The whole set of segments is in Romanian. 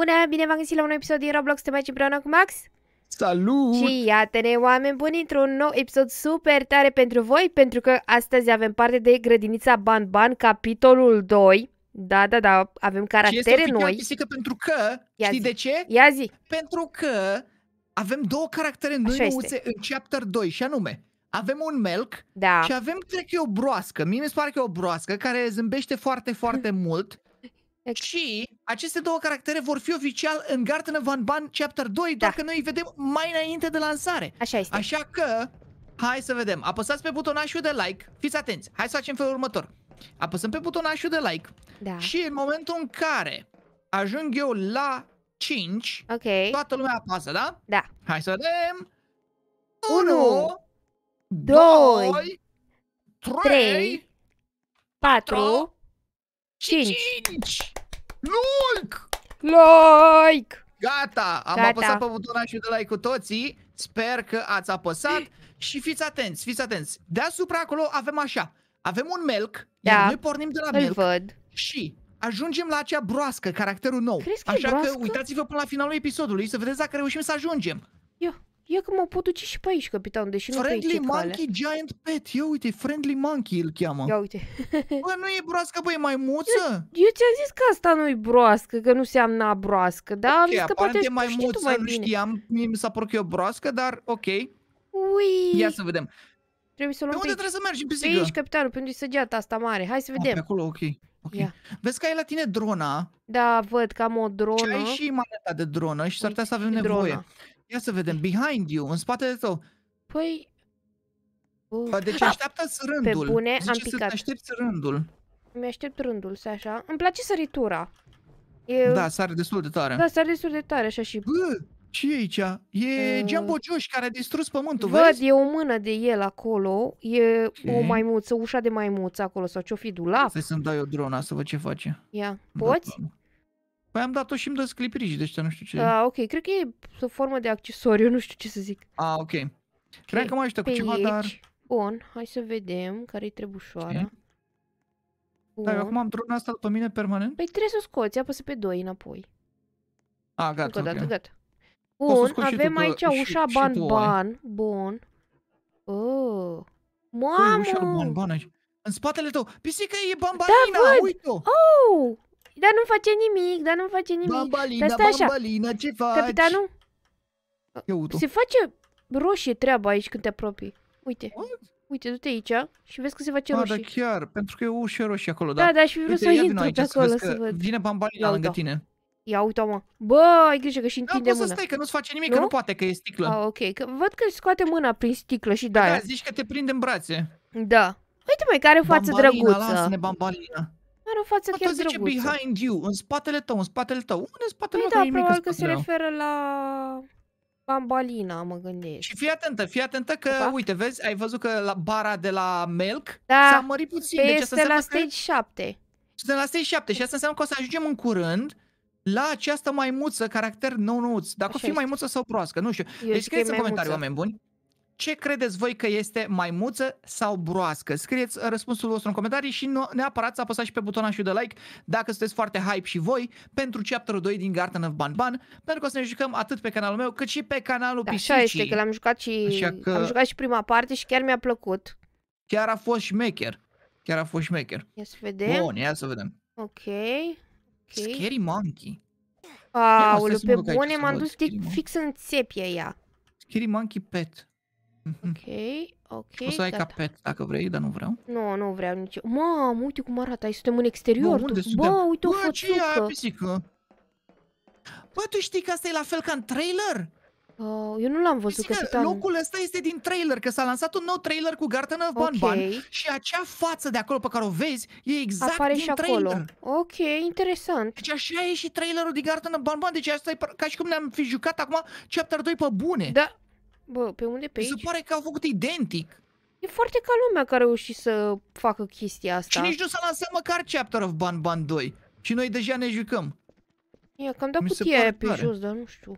Bună, bine v-am găsit la un episod din Roblox, te mai împreună cu Max? Salut! Și iată-ne, oameni buni, într-un nou episod super tare pentru voi, pentru că astăzi avem parte de Grădinița Ban Ban, capitolul 2. Da, da, da, avem caractere și este noi. Este pentru că, Ia știi zi. de ce? Ia zi! Pentru că avem două caractere noi nouțe în chapter 2, și anume, avem un melc da. și avem, cred că e o broască. Mie mi se pare că e o broască care zâmbește foarte, foarte mult Exact. Și aceste două caractere vor fi oficial în Garten Van Ban Chapter 2, da. dacă noi îi vedem mai înainte de lansare. Așa este. Așa că, hai să vedem. Apăsați pe butonașul de like. Fiți atenți. Hai să facem felul următor. Apăsăm pe butonașul de like da. și în momentul în care ajung eu la 5, okay. toată lumea apasă, da? Da. Hai să vedem. 1, 2, 3, 4, 5. 5. Like! Like! Gata, am Gata. apăsat pe butonul de like cu toții. Sper că ați apăsat și fiți atenți, fiți atenți. Deasupra acolo avem așa. Avem un melc, da. iar noi pornim de la melc. văd. Și ajungem la acea broască, caracterul nou. Crezi că Așa că uitați-vă până la finalul episodului să vedeți dacă reușim să ajungem. Eu. Ia că mă pot duce și pe aici, capitan, deși friendly nu Friendly Monkey Giant Pet, ia uite, Friendly Monkey îl cheamă. Ia uite. bă, nu e broască, băi, e maimuță? Eu, eu ți-am zis că asta nu e broască, că nu seamnă broască, dar okay, am zis că poate e maimuță, mai nu știam, mi s-a părut că e o broască, dar ok. Ui. Ia să vedem. Trebuie să luăm pe, unde pe aici. trebuie să mergem, pisică? Pe aici, capitanul, pe unde e săgeata asta mare. Hai să vedem. Oh, pe acolo, ok. Okay. Ia. Vezi că ai la tine drona. Da, văd că am o dronă. Și ai și maneta de dronă și s-ar putea să avem nevoie. Drona. Ia să vedem, behind you, în spatele tău. Păi... Uh. Deci așteaptă rândul. Pe bune, Zice am picat. să aștepți rândul. Mi-aștept rândul, să așa. Îmi place săritura. E... Da, sare destul de tare. Da, sare destul de tare, așa și... Bă, ce e aici? E uh... Jumbo Josh care a distrus pământul, Văd, vezi? e o mână de el acolo, e okay. o maimuță, ușa de maimuță acolo, sau ce-o fi dulap. să-mi dai o drona să văd ce face. Ia, da, poți? Da, da. Păi am dat-o și îmi dă de deci nu știu ce. Ah, ok. Cred că e o formă de accesoriu, nu știu ce să zic. Ah, ok. okay. Cred că mai ajută cu ceva, dar... Bun, hai să vedem care-i trebușoara. Okay. Dar eu acum am trunul asta după mine permanent? Păi trebuie să o scoți, apăsă pe 2 înapoi. A, ah, gata, Încă o dată, gata. Bun, avem tu, aici ușa ban-ban. Bun. Oh. Mamă! Păi, ușa ban-ban aici. În spatele tău. Pisică e da, bambalina, da, uite-o! Oh! Dar nu face nimic, dar nu face nimic. Bambalina, dar stai așa. bambalina, ce faci? Capitanul? Se face roșie treaba aici când te apropii. Uite. What? Uite, du-te aici și vezi că se face roșie. Da, chiar, pentru că e o ușă roșie acolo, da. Da, da, și vreau să intru pe acolo să, văd. Vine bambalina lângă tine. Ia uite mă. Bă, ai grijă că și întinde da, mâna. să stai, că nu-ți face nimic, nu? că nu poate, că e sticlă. Ah, ok. Că văd că scoate mâna prin sticlă și da. Da, zici că te prinde în brațe. Da. Uite mai care față bambalina, drăguță. Lasă-ne bambalina. Are o față Toată chiar zice drăguță. behind you, în spatele tău, în spatele tău. Unde în spatele păi meu? da, probabil că se referă la bambalina, mă gândesc. Și fii atentă, fii atentă că, Opa. uite, vezi, ai văzut că la bara de la Melk da, s-a mărit puțin. Deci păi Este la stage că... 7. Suntem la stage 7 și asta înseamnă că o să ajungem în curând la această maimuță, caracter nou nouț. Dacă o fi maimuță sau proască, nu știu. Eu deci scrieți în comentarii, oameni buni ce credeți voi că este maimuță sau broască? Scrieți uh, răspunsul vostru în comentarii și neapărat să apăsați și pe butonul de like dacă sunteți foarte hype și voi pentru chapterul 2 din Garden of Ban Ban, pentru că o să ne jucăm atât pe canalul meu cât și pe canalul da, Pisicii. Așa este, că l-am jucat și, că... am jucat și prima parte și chiar mi-a plăcut. Chiar a fost șmecher. Chiar a fost șmecher. Ia să vedem. Bun, ia să vedem. Ok. okay. Scary Monkey. Aoleu, pe bune m-am dus fix în țepie ea. Scary Monkey Pet. Mhm. Ok, ok. O să ai gata. Da, capet da. dacă vrei, dar nu vreau. Nu, nu vreau nici. Mamă, uite cum arată, ai suntem în exterior. Bă, tu... Bă uite o Bă, ce e aia, pisică? Bă, tu știi că asta e la fel ca în trailer? Uh, eu nu l-am văzut Pisică, că Locul ăsta este din trailer, că s-a lansat un nou trailer cu Garten of okay. Ban și acea față de acolo pe care o vezi e exact Apare din și trailer. Acolo. Ok, interesant. Deci așa e și trailerul din Garten of Ban Ban, deci asta e ca și cum ne-am fi jucat acum chapter 2 pe bune. Da, Bă, pe unde pe Mi se aici? pare că au făcut identic. E foarte ca lumea care a reușit să facă chestia asta. Și nici nu s-a lansat măcar Chapter of Ban Ban 2. Și noi deja ne jucăm. Ia, că am dat cutia aia pe tare. jos, dar nu știu.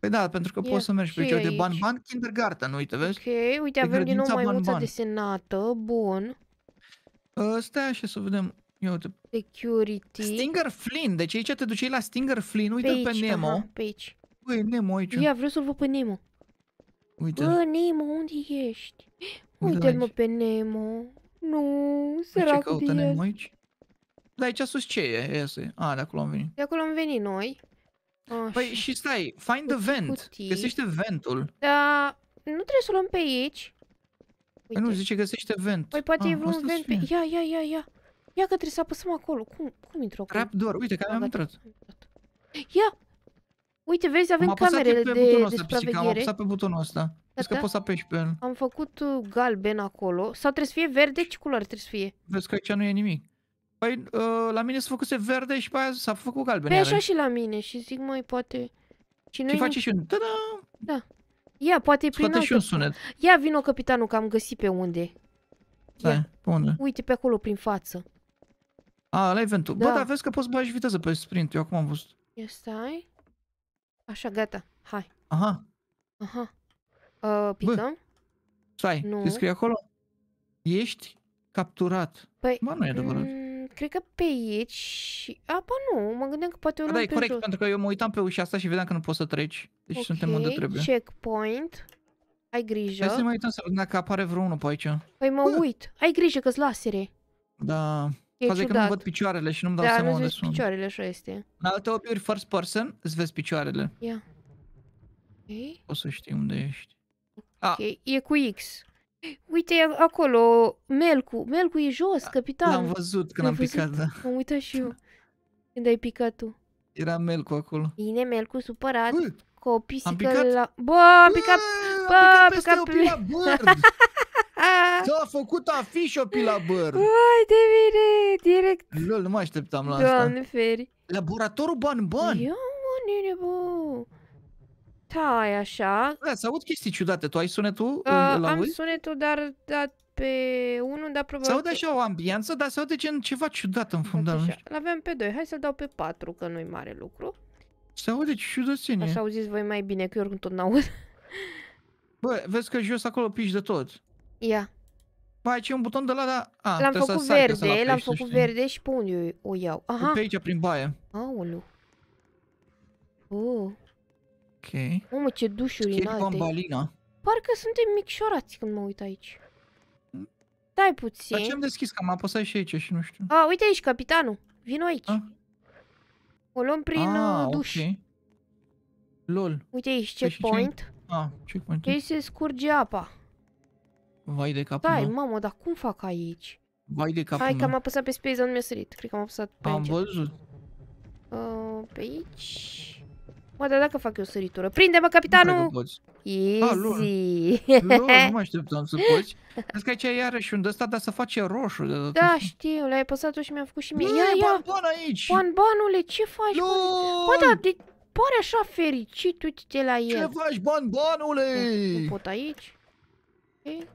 Păi da, pentru că Ia, poți să mergi pe aici. de Ban Ban Kindergarten, uite, vezi? Ok, uite, avem din nou mai multă desenată, bun. Uh, stai așa să vedem. Ia uite. Security. Stinger Flynn, deci aici te duci la Stinger Flynn, uite pe, aici, pe Nemo. Aha, pe aici. Băi, Nemo aici. Ia, vreau să-l văd pe Nemo. Uite. Bă, Nemo, unde ești? uite mă pe Nemo. Nu, săracul de Nemo aici? Dar aici sus ce e? Este. A, de acolo am venit. De acolo am venit noi. Așa. Păi și stai, find the vent. Cutii. Găsește ventul. Da, nu trebuie să luăm pe aici. Păi nu, zice găsește vent. Păi poate ah, e vreun vent pe... Ia, ia, ia, ia. Ia că trebuie să apăsăm acolo. Cum, cum intru acolo? door. uite că da, am da, intrat. Da. Ia, Uite, vezi, avem am camerele de, de supraveghere. Am apăsat pe butonul ăsta. Vezi că da, da. poți să apeși pe el. Am făcut uh, galben acolo. Sau trebuie să fie verde? Ce culoare trebuie să fie? Vezi că aici nu e nimic. Păi, uh, la mine s-a făcut verde și pe aia s-a făcut galben. Pe păi așa și la mine și zic, mai poate... Și noi și face nu... și un... Ta-da! Da. Ia, poate e prin altă... și un sunet. Ia, vino capitanul, că am găsit pe unde. Da, pe unde? Uite, pe acolo, prin față. A, la eventul. Da. Bă, dar vezi că poți bagi viteză pe sprint, eu acum am văzut. Ia stai. Așa, gata. Hai. Aha. Aha. Uh, pizza? Bă, stai, nu. ce scrie acolo? Ești capturat. Păi, Bă, nu e adevărat. Mm, cred că pe aici... Apa nu, mă gândeam că poate eu Da, e corect, jos. pentru că eu mă uitam pe ușa asta și vedeam că nu poți să treci. Deci okay, suntem unde trebuie. checkpoint. Ai grijă. Hai să mai uităm să vedem dacă apare vreunul pe aici. Păi mă Bă. uit. Ai grijă că-s lasere. Da. E Faza ciudat. că nu văd picioarele și nu-mi dau da, seama unde sunt. picioarele, așa este. În alte opiuri, first person, îți vezi picioarele. Ia. Yeah. Okay. O să știi unde ești. Ok, ah. e cu X. Uite, acolo, Melcu. Melcu e jos, da, capitan. L-am văzut când am picat, da. Am uitat și eu. Când ai picat tu. Era Melcu acolo. Bine, Melcu, supărat. Ui. cu o pisică la... Bă, am picat... Bă, am picat, picat peste Bird. Da, a făcut afiș-o băr. Hai de mine, direct. Lol, nu mă așteptam la Doamne asta. Doamne feri. Laboratorul Ban-Ban. Ia, mă, nene, bă. Tai, așa. Da, să aud chestii ciudate. Tu ai sunetul? Uh, am sunetul, dar dat pe unul, dar probabil... Să aud așa o ambianță, dar se aude gen ceva ciudat în fundal. L-aveam pe doi. Hai să-l dau pe patru că nu-i mare lucru. Se aude ciudățenie. Așa auziți voi mai bine, că eu oricum tot n-aud. Bă, vezi că jos acolo piși de tot. Ia. Ba, aici e un buton de la... Da. A, l-am făcut să verde, l-am făcut știi? verde și pe unde o iau? Aha. Pe aici, prin baie. Aoleu. Oh. Ok. Mamă, ce dușuri Schil înalte. bambalina. Parcă suntem micșorați când mă uit aici. Stai puțin. Dar ce am deschis? Că am apăsat și aici și nu știu. A, uite aici, capitanul. Vino aici. A? O luăm prin A, uh, duș. Okay. Lol. Uite aici, păi checkpoint. Ah, checkpoint. Aici se scurge apa. Vai de capul Dai, meu. mamă, dar cum fac aici? Vai de capul Hai meu. că am apăsat pe space, dar nu mi-a sărit. Cred că am apăsat pe am aici. văzut. Uh, pe aici... Mă, dar dacă fac eu săritură? Prinde-mă, capitanul! Nu poți. Easy! Lor, nu mă așteptam să poți. Vezi că aici e iarăși un dăsta, dar să face roșu. Da, Da, știu, l-ai apăsat și mi-a făcut și mie. Ia, ia! Ban, aici! Ban, banule, ce faci? Bă, da, de... pare așa fericit, uite-te la el. Ce faci, ban, banule? Nu pot aici? Okay.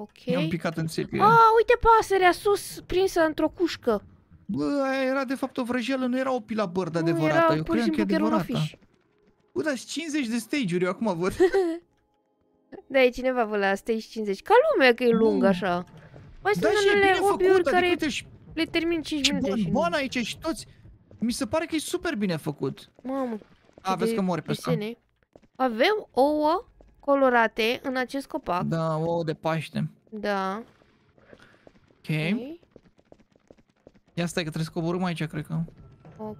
Ok. I-am picat în țepie. A, uite pasărea sus, prinsă într-o cușcă. Bă, aia era de fapt o vrăjeală, nu era o pila bird adevărată. Era, pur și că un adevărată. Bă, dar 50 de stage-uri, eu acum văd. da, e cineva vă la stage 50. Ca lumea că e lung așa. Mai da, sunt unele obiuri adică care adică le termin 5 minute. Și bun aici și toți. Mi se pare că e super bine făcut. Mamă. A, vezi că mori pe asta. Avem ouă colorate în acest copac. Da, ouă de paște. Da. Ok. okay. Ia stai că trebuie să coborâm aici, cred că. Ok.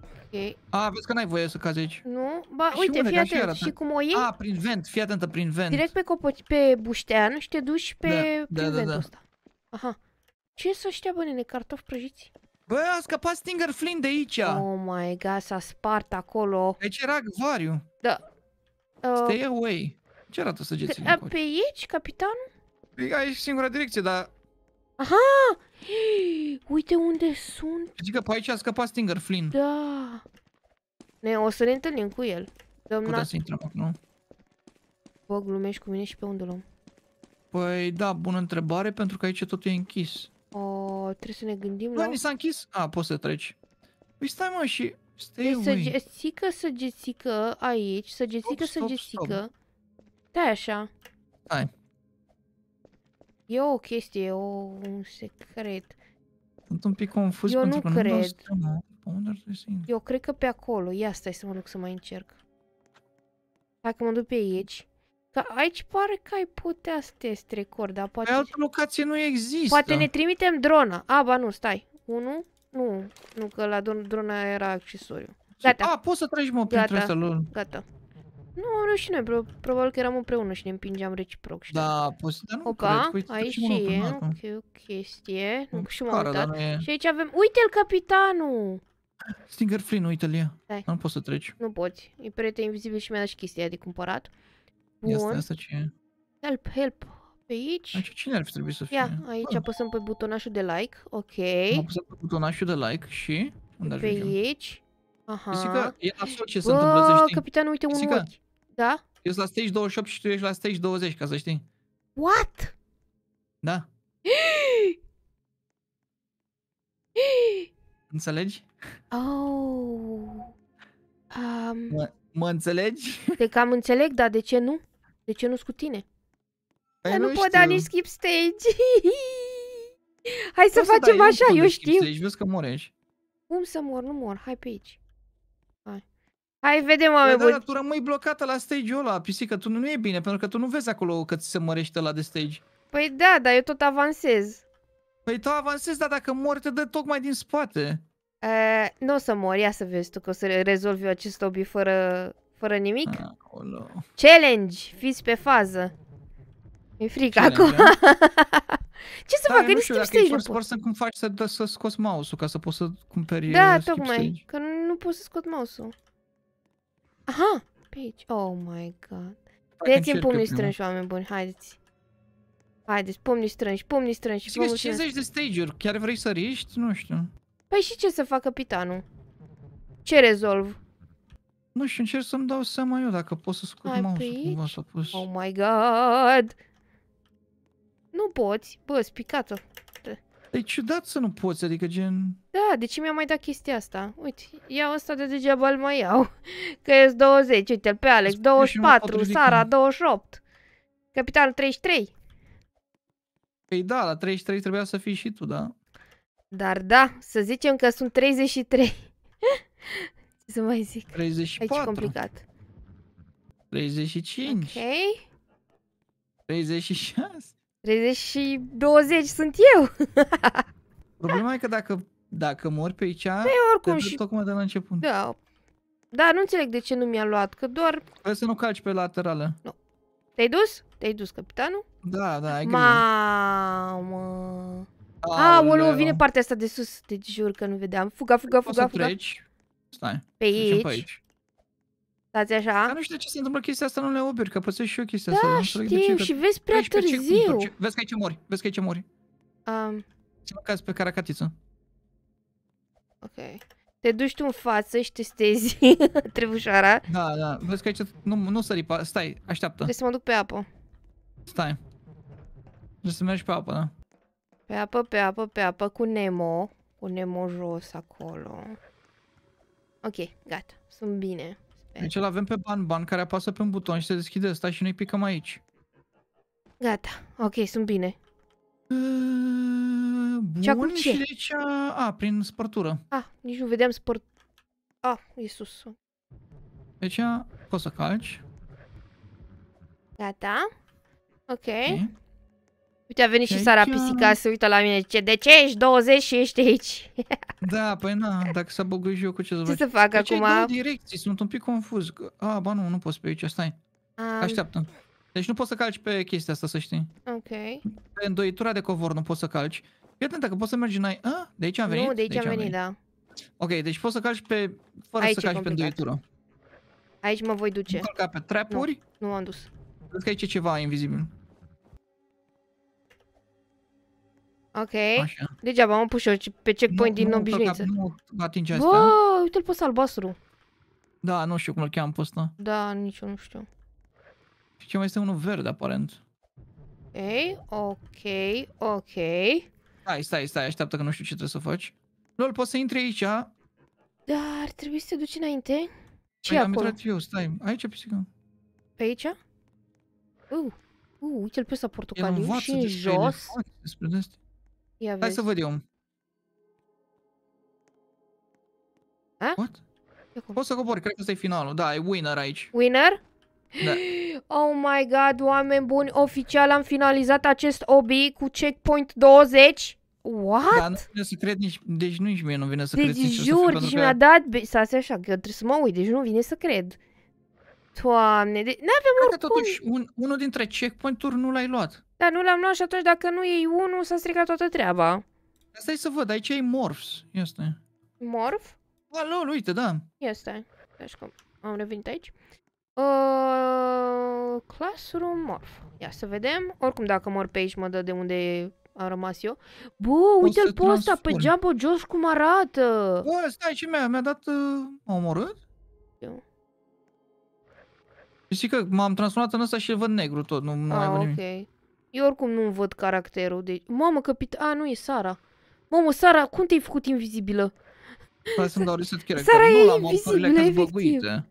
A, vezi că n-ai voie să cazi aici. Nu? Ba, și uite, fii atent. Și, și cum o iei... A, prin vent, fii atentă, prin vent. Direct pe copoci, pe buștean și te duci pe da, da prin da, ventul da, da. Aha. Ce să știa, bă, nene? Cartofi prăjiți? Bă, a scăpat Stinger Flynn de aici. Oh my god, s-a spart acolo. Deci era acvariu. Da. Uh, Stay away. Ce arată săgețile? Pe, pe aici, capitan? Păi, e aici singura direcție, dar... Aha! Uite unde sunt. Zic că pe aici a scăpat Stinger Flynn. Da. Ne, o să ne întâlnim cu el. Domnat... Putea să intrăm, nu? Bă, glumești cu mine și pe unde luăm? Păi da, bună întrebare, pentru că aici tot e închis. O, trebuie să ne gândim Bă, la... ni s-a închis? A, poți să treci. Păi stai mă și... Stay deci, Săgețică, săgețică aici, săgețică, stop, stop, săgețică. Stop. Stai da, așa. Hai. E o chestie, o, un secret. Sunt un pic confuz Eu pentru nu că cred. nu cred. Eu cred că pe acolo. Ia stai să mă duc să mai încerc. Dacă mă duc pe aici. Că aici pare că ai putea să te strecori, dar poate... Pe păi altă locație nu există. Poate ne trimitem drona. A, ba nu, stai. Unu? Nu, nu că la drona era accesoriu. Gata. A, poți să treci mă printre Gata. Gata. Nu, am și noi, probabil că eram împreună și ne împingeam reciproc. Și da, poți, să nu Opa, cred, aici și e, ok, o chestie, nu, și m-am uitat. E... Și aici avem, uite-l capitanul! Stinger Flynn, uite-l e, nu poți să treci. Nu poți, e perete invizibil și mi-a dat și chestia de cumpărat. Bun. Asta, asta ce e? Help, help, pe aici. Aici cine ar fi trebuit să fie? Ia, aici apăsăm pe butonașul de like, ok. Am pe butonașul de like și... Unde pe ajungem? aici. Aha. Pisica, e absurd ce se întâmplă, să știi. capitanul, uite un ochi. Da? Eu sunt la stage 28 și tu ești la stage 20, ca să știi. What? Da. Înțelegi? Oh. Um, mă, mă înțelegi? Te cam înțeleg, dar de ce nu? De ce nu cu tine? Păi nu, nu pot da nici skip stage. Hai să să facem așa, eu știu. Stage, vezi că morești. Cum să mor? Nu mor. Hai pe aici. Hai, vedem, oameni buni. Da, tu rămâi blocată la stage-ul ăla, pisică, tu nu e bine, pentru că tu nu vezi acolo că ți se mărește la de stage. Păi da, dar eu tot avansez. Păi tu avansezi, dar dacă mori, te dă tocmai din spate. Uh, nu o să mori, ia să vezi tu că o să rezolvi eu acest hobby fără, fără nimic. Acolo. Challenge, fiți pe fază. Mi-e frică acum. Da? Ce să da, fac? nu știu, stage nu pot. să cum faci să, să scoți mouse-ul ca să poți să cumperi Da, uh, tocmai, că nu poți să scot mouse-ul. Aha, pe aici. Oh my god. Vedeți în pumnii strânși, oameni buni, haideți. Haideți, pumnii strânși, pumnii strânși, pumnii strânși. 50 de stage-uri, chiar vrei să riști? Nu știu. Păi și ce să fac capitanul? Ce rezolv? Nu știu, încerc să-mi dau seama eu dacă pot să scot mouse-ul cumva s-a pus. Oh my god! Nu poți, bă, spicat-o. E ciudat să nu poți, adică gen... Da, de ce mi-a mai dat chestia asta? Uite, iau asta de degeaba îl mai iau. Că e 20, uite pe Alex, 24, Sara, 28, Capitan 33. Păi da, la 33 trebuia să fii și tu, da? Dar da, să zicem că sunt 33. Ce să mai zic? 34. Aici e complicat. 35. Ok. 36. 30 și 20 sunt eu. Problema e că dacă, dacă mor pe aici, păi, oricum te și... tocmai de la început. Da. Da, nu înțeleg de ce nu mi-a luat, că doar... Trebuie să nu calci pe laterală. Nu. Te-ai dus? Te-ai dus, capitanul? Da, da, ai grijă. o Aoleu, vine partea asta de sus, te jur că nu vedeam. Fuga, fuga, fuga, fuga. Poți să treci. Stai. Pe aici. pe aici stați așa. Dar nu știu de ce se întâmplă chestia asta, nu le obiuri, că pățesc și eu chestia da, asta. Da, știu, și vezi prea aici, târziu. Ce, vezi că aici mori, vezi că aici mori. Um. Ți-mă caz pe caracatiță. Ok. Te duci tu în față și te stezi trebușoara. Da, da, vezi că aici nu, nu sări, stai, așteaptă. Trebuie să mă duc pe apă. Stai. Trebuie să mergi pe apă, da. Pe apă, pe apă, pe apă, cu Nemo. Cu Nemo jos acolo. Ok, gata, sunt bine. Aici deci îl avem pe Ban Ban care apasă pe un buton și se deschide ăsta și noi picăm aici. Gata. Ok, sunt bine. Bun, și acum ce? Și deci, a, a, prin spărtură. A, ah, nici nu vedeam spărt... A, ah, Iisus. Deci a, poți să calci. Gata. Ok. Uite, a venit și, Sara Pisica, să uită la mine, ce, de ce ești 20 și ești aici? Da, păi na, dacă s-a și eu cu ce să fac. Ce să fac deci acum? Deci direcții, sunt un pic confuz. A, ba nu, nu poți pe aici, stai. Um... Așteaptă. Deci nu poți să calci pe chestia asta, să știi. Ok. Pe îndoitura de covor nu poți să calci. Fii atent, dacă poți să mergi în ai... A, de aici am venit? Nu, de aici, de aici am venit, da. Ok, deci poți să calci pe... Fără aici să calci pe îndoitură. Aici mă voi duce. Nu pe trepuri. Nu, nu am dus. Cred că aici e ceva invizibil. Ok. Așa. Degeaba am pus și pe checkpoint nu, din nu, obișnuință. Nu atinge asta. Bă, uite-l pe albastru. Da, nu știu cum îl cheam pe ăsta. Da, nici eu nu știu. Și ce mai este unul verde, aparent. Ei, ok, ok. Stai, stai, stai, așteaptă că nu știu ce trebuie să faci. Lol, poți să intri aici, a? Da, ar trebui să te duci înainte. Ce păi, acolo? am eu, stai. Aici, pisică. Pe aici? Uh, uh uite-l pe ăsta portocaliu și în jos. Despre Ia vezi. Hai să văd eu. A? What? Poți să cobori, cred că ăsta e finalul. Da, e winner aici. Winner? Da. Oh my god, oameni buni, oficial am finalizat acest obi cu checkpoint 20. What? Da, nu vine să cred nici, deci nici mie nu vine să deci cred nici jur, deci mi-a dat, stați așa, că eu trebuie să mă uit, deci nu vine să cred. Toamne. de... n-avem oricum. Totuși, un, unul dintre checkpoint-uri nu l-ai luat. Da, nu l-am luat și atunci dacă nu iei unul, s-a stricat toată treaba. Stai să văd, aici e morphs, Este. Morf? Alo, uite, da. Este. Deci cum am revenit aici. Uh, classroom morf. Ia să vedem. Oricum, dacă mor pe aici, mă dă de unde am rămas eu. Bă, uite-l pe ăsta, pe geabă, Josh cum arată. Bă, stai ce mi-a dat... Uh, m-a omorât? Eu. Știi că m-am transformat în ăsta și îl văd negru tot, nu, nu ah, mai văd ah, okay. nimic. Eu oricum nu văd caracterul. Deci... Mamă, capit... A, nu, e Sara. Mamă, Sara, cum te-ai făcut invizibilă? Hai să-mi dau reset character. Sara nu, e la morfurile băguite.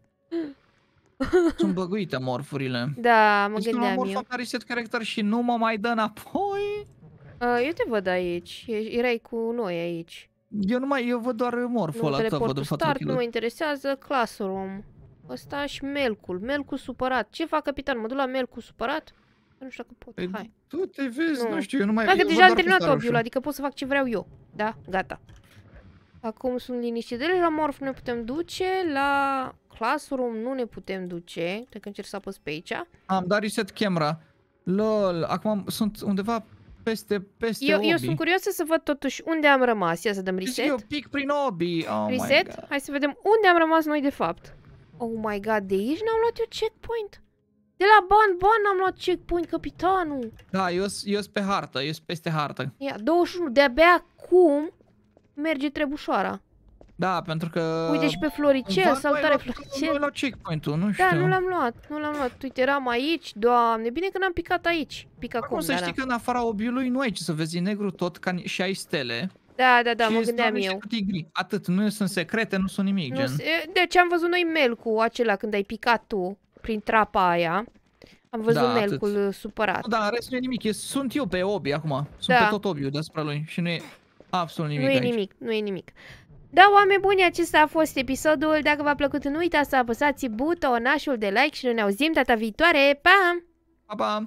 Sunt băguite morfurile. Da, mă deci gândeam eu. Deci reset character și nu mă mai dă înapoi. eu te văd aici. Erai cu noi aici. Eu nu mai, eu văd doar morful ăla că văd start, nu mă interesează, Classroom. Ăsta și Melcul. Melcul supărat. Ce fac, capitan? Mă duc la Melcul supărat? Nu știu dacă pot, păi, hai. Tu te vezi, nu, nu știu, eu nu mai... Dacă deja am terminat obiul, adică pot să fac ce vreau eu. Da? Gata. Acum sunt liniștit. De deci, la morf ne putem duce, la classroom nu ne putem duce. Cred că încerc să apăs pe aici. Am dat reset camera. Lol, acum sunt undeva peste, peste eu, obi. Eu sunt curioasă să văd totuși unde am rămas. Ia să dăm deci reset. Eu pic prin obi. Oh reset? Hai să vedem unde am rămas noi de fapt. Oh my god, de aici n-am luat eu checkpoint. De la ban, ban am luat checkpoint, capitanul. Da, eu sunt pe hartă, eu sunt peste hartă. Ia, 21, de-abia acum merge trebușoara. Da, pentru că... Uite și pe Floricel, salutare Floricel. Nu luat checkpoint-ul, nu da, știu. Da, nu l-am luat, nu l-am luat. Uite, eram aici, doamne, bine că n-am picat aici. Pic acum, Acum să știi că în afara obiului nu ai ce să vezi negru tot ca și ai stele. Da, da, da, mă gândeam eu. Tigri. Atât, nu sunt secrete, nu sunt nimic, nu gen. Se... Deci am văzut noi mail cu acela când ai picat tu prin trapa aia. Am văzut da, melcul atât. supărat. Da, în rest nu e nimic. sunt eu pe obi acum. Sunt da. pe tot obiul deasupra lui și nu e absolut nimic Nu e nimic, nu e nimic. Da, oameni buni, acesta a fost episodul. Dacă v-a plăcut, nu uitați să apăsați butonașul de like și noi ne auzim data viitoare. Pa! Pa, pa!